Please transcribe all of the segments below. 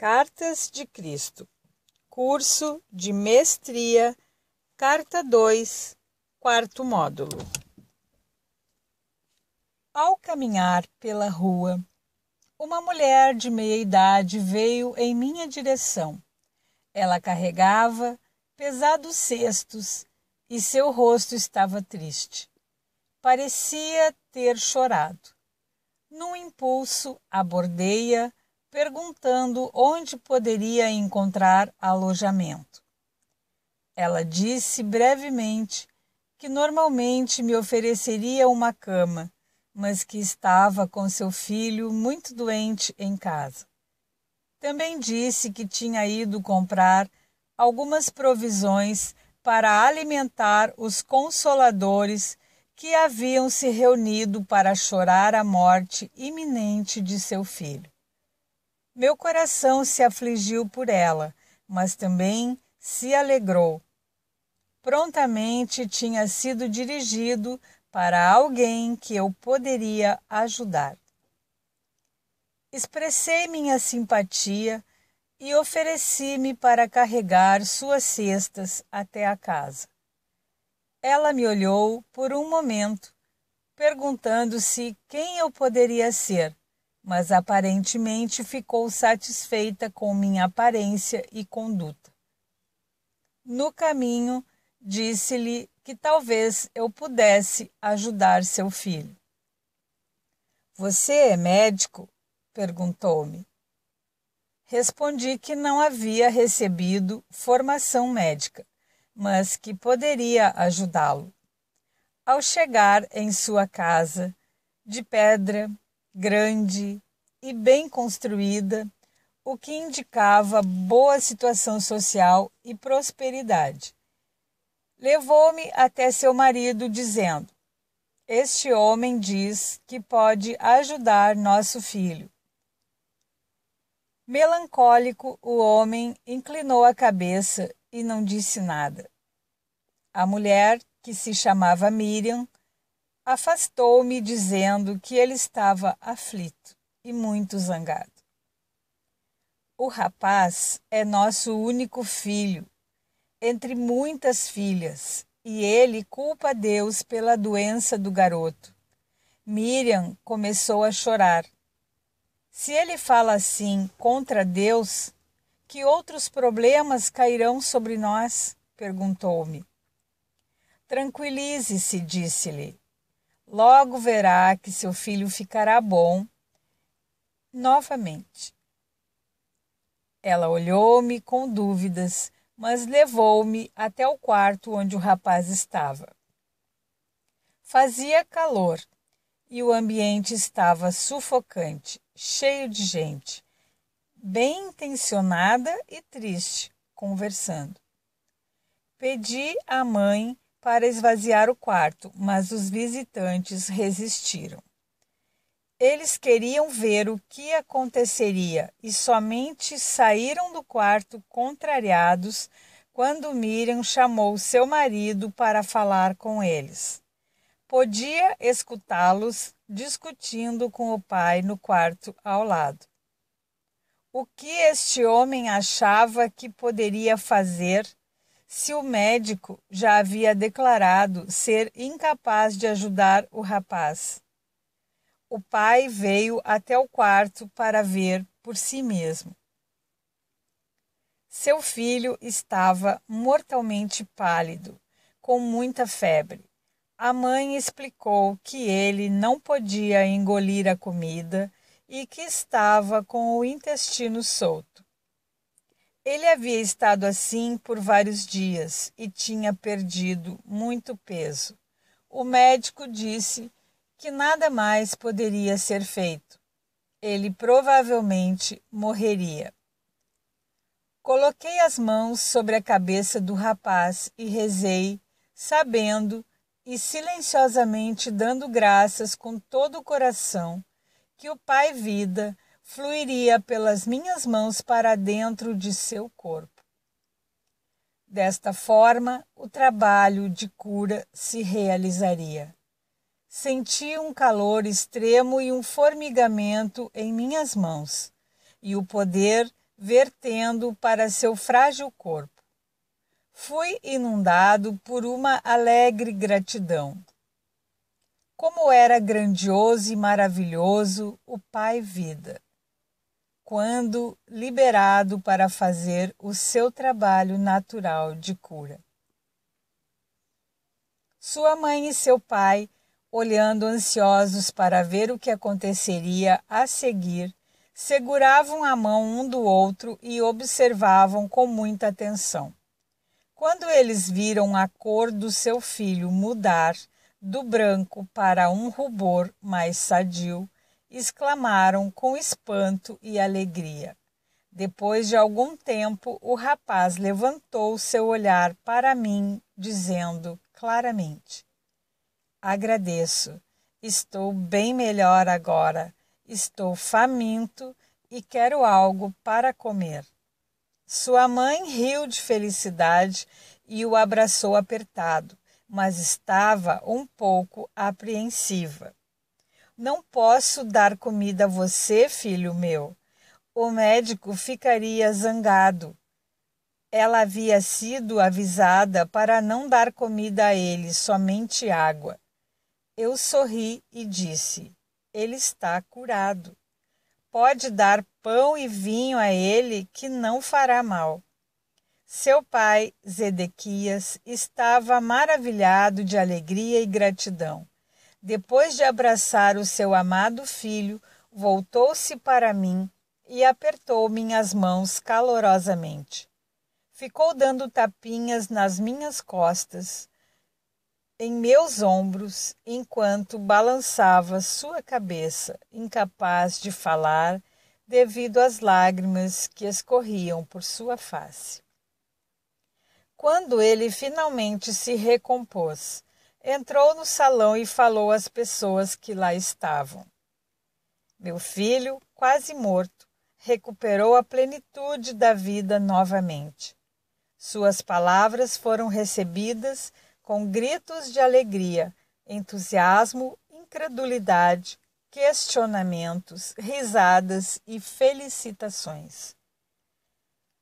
Cartas de Cristo, curso de mestria, carta 2, quarto módulo. Ao caminhar pela rua, uma mulher de meia idade veio em minha direção. Ela carregava pesados cestos e seu rosto estava triste. Parecia ter chorado. Num impulso, abordei-a perguntando onde poderia encontrar alojamento. Ela disse brevemente que normalmente me ofereceria uma cama, mas que estava com seu filho muito doente em casa. Também disse que tinha ido comprar algumas provisões para alimentar os consoladores que haviam se reunido para chorar a morte iminente de seu filho. Meu coração se afligiu por ela, mas também se alegrou. Prontamente tinha sido dirigido para alguém que eu poderia ajudar. Expressei minha simpatia e ofereci-me para carregar suas cestas até a casa. Ela me olhou por um momento, perguntando-se quem eu poderia ser, mas aparentemente ficou satisfeita com minha aparência e conduta. No caminho, disse-lhe que talvez eu pudesse ajudar seu filho. Você é médico? perguntou-me. Respondi que não havia recebido formação médica, mas que poderia ajudá-lo. Ao chegar em sua casa, de pedra, grande e bem construída, o que indicava boa situação social e prosperidade. Levou-me até seu marido, dizendo: Este homem diz que pode ajudar nosso filho. Melancólico, o homem inclinou a cabeça e não disse nada. A mulher, que se chamava Miriam, afastou-me, dizendo que ele estava aflito e muito zangado. O rapaz é nosso único filho, entre muitas filhas, e ele culpa Deus pela doença do garoto. Miriam começou a chorar. Se ele fala assim contra Deus, que outros problemas cairão sobre nós? perguntou-me. Tranquilize-se, disse-lhe. Logo verá que seu filho ficará bom novamente. Ela olhou-me com dúvidas, mas levou-me até o quarto onde o rapaz estava. Fazia calor e o ambiente estava sufocante, cheio de gente, bem intencionada e triste, conversando. Pedi à mãe para esvaziar o quarto, mas os visitantes resistiram. Eles queriam ver o que aconteceria e somente saíram do quarto contrariados quando Miriam chamou seu marido para falar com eles. Podia escutá-los discutindo com o pai no quarto ao lado. O que este homem achava que poderia fazer se o médico já havia declarado ser incapaz de ajudar o rapaz. O pai veio até o quarto para ver por si mesmo. Seu filho estava mortalmente pálido, com muita febre. A mãe explicou que ele não podia engolir a comida e que estava com o intestino solto. Ele havia estado assim por vários dias e tinha perdido muito peso. O médico disse que nada mais poderia ser feito. Ele provavelmente morreria. Coloquei as mãos sobre a cabeça do rapaz e rezei, sabendo e silenciosamente dando graças com todo o coração que o Pai Vida fluiria pelas minhas mãos para dentro de seu corpo. Desta forma, o trabalho de cura se realizaria. Senti um calor extremo e um formigamento em minhas mãos, e o poder vertendo para seu frágil corpo. Fui inundado por uma alegre gratidão. Como era grandioso e maravilhoso o Pai Vida! quando liberado para fazer o seu trabalho natural de cura. Sua mãe e seu pai, olhando ansiosos para ver o que aconteceria a seguir, seguravam a mão um do outro e observavam com muita atenção. Quando eles viram a cor do seu filho mudar do branco para um rubor mais sadio, exclamaram com espanto e alegria. Depois de algum tempo, o rapaz levantou seu olhar para mim, dizendo claramente: Agradeço, estou bem melhor agora, estou faminto e quero algo para comer. Sua mãe riu de felicidade e o abraçou apertado, mas estava um pouco apreensiva. Não posso dar comida a você, filho meu. O médico ficaria zangado. Ela havia sido avisada para não dar comida a ele, somente água. Eu sorri e disse: Ele está curado. Pode dar pão e vinho a ele, que não fará mal. Seu pai, Zedequias, estava maravilhado de alegria e gratidão. Depois de abraçar o seu amado filho, voltou-se para mim e apertou minhas mãos calorosamente. Ficou dando tapinhas nas minhas costas, em meus ombros, enquanto balançava sua cabeça, incapaz de falar devido às lágrimas que escorriam por sua face. Quando ele finalmente se recompôs, entrou no salão e falou às pessoas que lá estavam. Meu filho, quase morto, recuperou a plenitude da vida novamente. Suas palavras foram recebidas com gritos de alegria, entusiasmo, incredulidade, questionamentos, risadas e felicitações.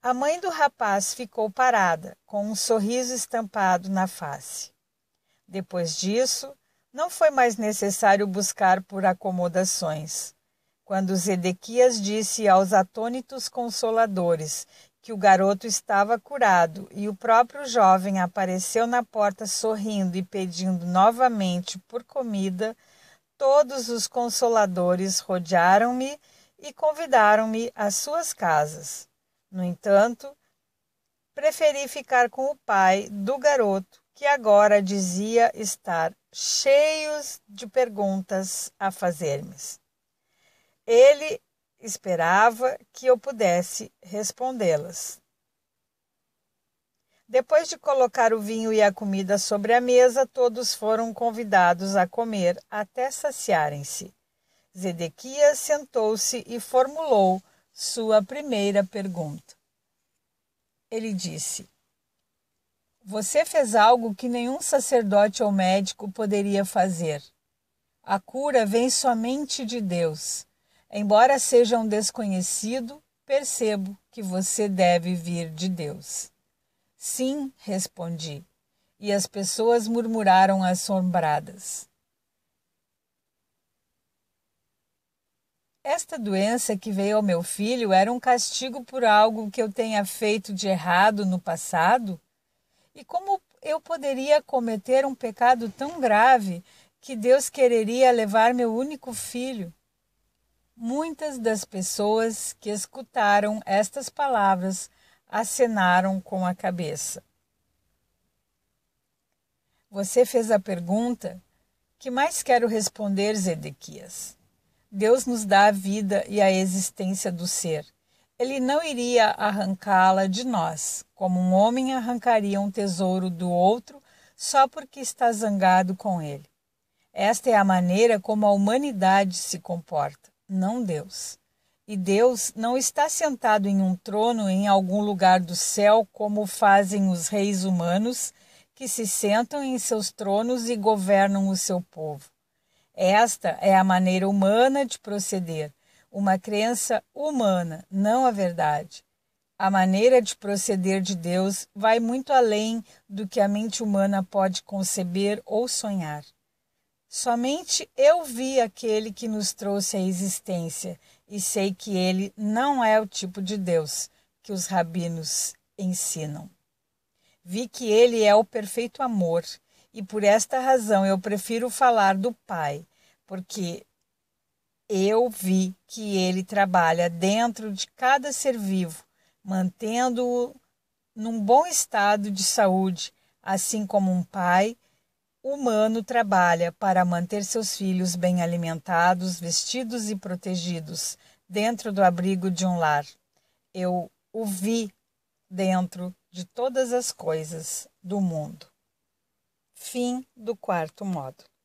A mãe do rapaz ficou parada, com um sorriso estampado na face. Depois disso, não foi mais necessário buscar por acomodações. Quando Zedequias disse aos atônitos consoladores que o garoto estava curado e o próprio jovem apareceu na porta sorrindo e pedindo novamente por comida, todos os consoladores rodearam-me e convidaram-me às suas casas. No entanto, preferi ficar com o pai do garoto que agora dizia estar cheios de perguntas a fazer-me. Ele esperava que eu pudesse respondê-las. Depois de colocar o vinho e a comida sobre a mesa, todos foram convidados a comer até saciarem-se. Zedequias sentou-se e formulou sua primeira pergunta. Ele disse: você fez algo que nenhum sacerdote ou médico poderia fazer. A cura vem somente de Deus. Embora seja um desconhecido, percebo que você deve vir de Deus. Sim, respondi. E as pessoas murmuraram assombradas. Esta doença que veio ao meu filho era um castigo por algo que eu tenha feito de errado no passado? E como eu poderia cometer um pecado tão grave que Deus quereria levar meu único filho? Muitas das pessoas que escutaram estas palavras acenaram com a cabeça. Você fez a pergunta que mais quero responder, Zedequias. Deus nos dá a vida e a existência do ser ele não iria arrancá-la de nós, como um homem arrancaria um tesouro do outro só porque está zangado com ele. Esta é a maneira como a humanidade se comporta, não Deus. E Deus não está sentado em um trono em algum lugar do céu, como fazem os reis humanos, que se sentam em seus tronos e governam o seu povo. Esta é a maneira humana de proceder, uma crença humana, não a verdade. A maneira de proceder de Deus vai muito além do que a mente humana pode conceber ou sonhar. Somente eu vi aquele que nos trouxe à existência e sei que ele não é o tipo de Deus que os rabinos ensinam. Vi que ele é o perfeito amor e por esta razão eu prefiro falar do Pai, porque eu vi que ele trabalha dentro de cada ser vivo, mantendo-o num bom estado de saúde, assim como um pai humano trabalha para manter seus filhos bem alimentados, vestidos e protegidos dentro do abrigo de um lar. Eu o vi dentro de todas as coisas do mundo. Fim do quarto módulo.